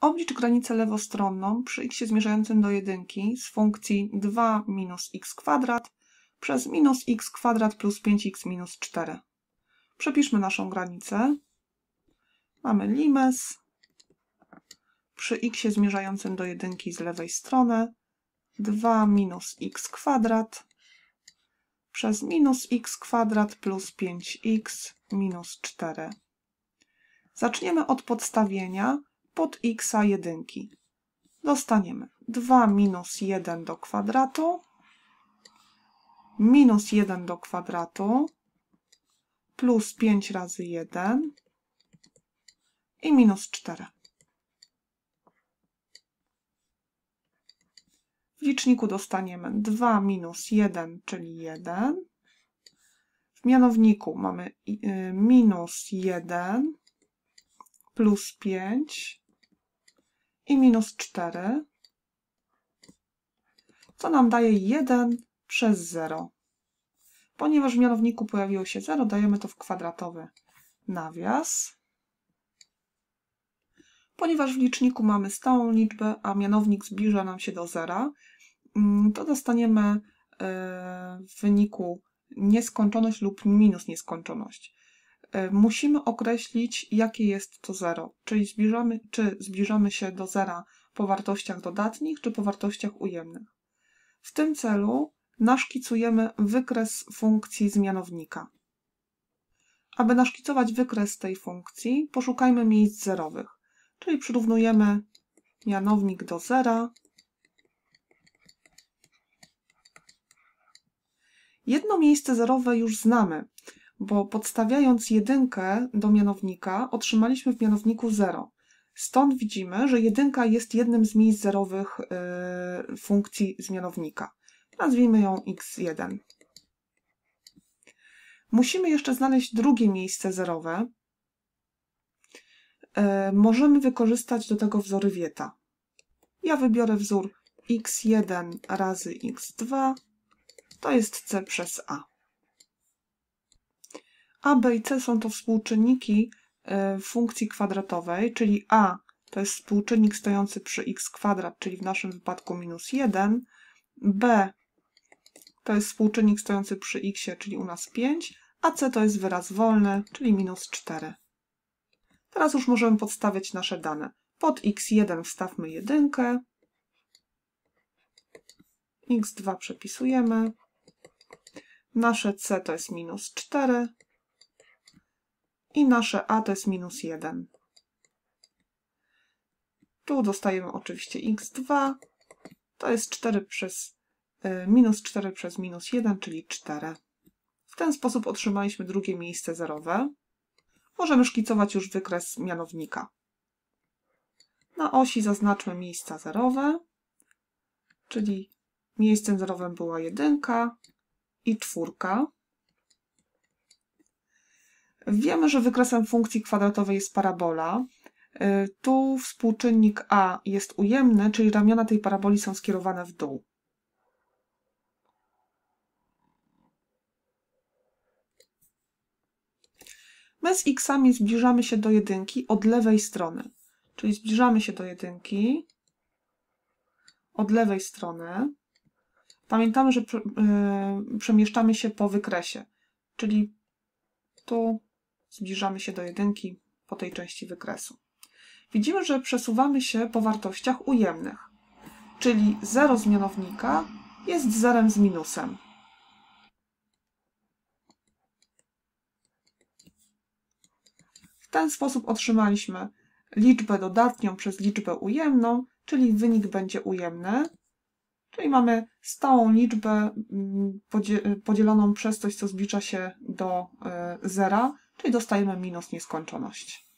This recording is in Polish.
Oblicz granicę lewostronną przy x zmierzającym do jedynki z funkcji 2 minus x kwadrat przez minus x kwadrat plus 5x minus 4. Przepiszmy naszą granicę. Mamy limes przy x zmierzającym do jedynki z lewej strony 2 minus x kwadrat przez minus x kwadrat plus 5x minus 4. Zaczniemy od podstawienia pod x jedynki. Dostaniemy 2 minus 1 do kwadratu, minus 1 do kwadratu, plus 5 razy 1 i minus 4. W liczniku dostaniemy 2 minus 1, czyli 1. W mianowniku mamy y, minus 1 plus 5 i minus 4, co nam daje 1 przez 0. Ponieważ w mianowniku pojawiło się 0, dajemy to w kwadratowy nawias. Ponieważ w liczniku mamy stałą liczbę, a mianownik zbliża nam się do zera, mm, to dostaniemy e, w wyniku nieskończoność lub minus nieskończoność. E, musimy określić, jakie jest to zero, czyli zbliżamy, czy zbliżamy się do zera po wartościach dodatnich, czy po wartościach ujemnych. W tym celu naszkicujemy wykres funkcji zmianownika. Aby naszkicować wykres tej funkcji, poszukajmy miejsc zerowych, czyli przyrównujemy mianownik do zera. Jedno miejsce zerowe już znamy, bo podstawiając jedynkę do mianownika, otrzymaliśmy w mianowniku 0. Stąd widzimy, że jedynka jest jednym z miejsc zerowych yy, funkcji z mianownika. Nazwijmy ją x1. Musimy jeszcze znaleźć drugie miejsce zerowe. Yy, możemy wykorzystać do tego wzory wieta. Ja wybiorę wzór x1 razy x2, to jest c przez a. A, B i C są to współczynniki e, funkcji kwadratowej, czyli A to jest współczynnik stojący przy x kwadrat, czyli w naszym wypadku minus 1, B to jest współczynnik stojący przy x, czyli u nas 5, a C to jest wyraz wolny, czyli minus 4. Teraz już możemy podstawiać nasze dane. Pod x1 wstawmy jedynkę, x2 przepisujemy, nasze C to jest minus 4, i nasze a to jest minus 1. Tu dostajemy oczywiście x2, to jest 4 przez y, minus 4 przez minus 1, czyli 4. W ten sposób otrzymaliśmy drugie miejsce zerowe. Możemy szkicować już wykres mianownika. Na osi zaznaczmy miejsca zerowe, czyli miejscem zerowym była 1 i 4. Wiemy, że wykresem funkcji kwadratowej jest parabola. Y, tu współczynnik a jest ujemny, czyli ramiona tej paraboli są skierowane w dół. My z xami zbliżamy się do jedynki od lewej strony, czyli zbliżamy się do jedynki od lewej strony. Pamiętamy, że y, przemieszczamy się po wykresie, czyli tu zbliżamy się do jedynki po tej części wykresu. Widzimy, że przesuwamy się po wartościach ujemnych, czyli 0 z mianownika jest zerem z minusem. W ten sposób otrzymaliśmy liczbę dodatnią przez liczbę ujemną, czyli wynik będzie ujemny. Czyli mamy stałą liczbę mm, podzieloną przez coś, co zbliża się do e, zera, czyli dostajemy minus nieskończoność.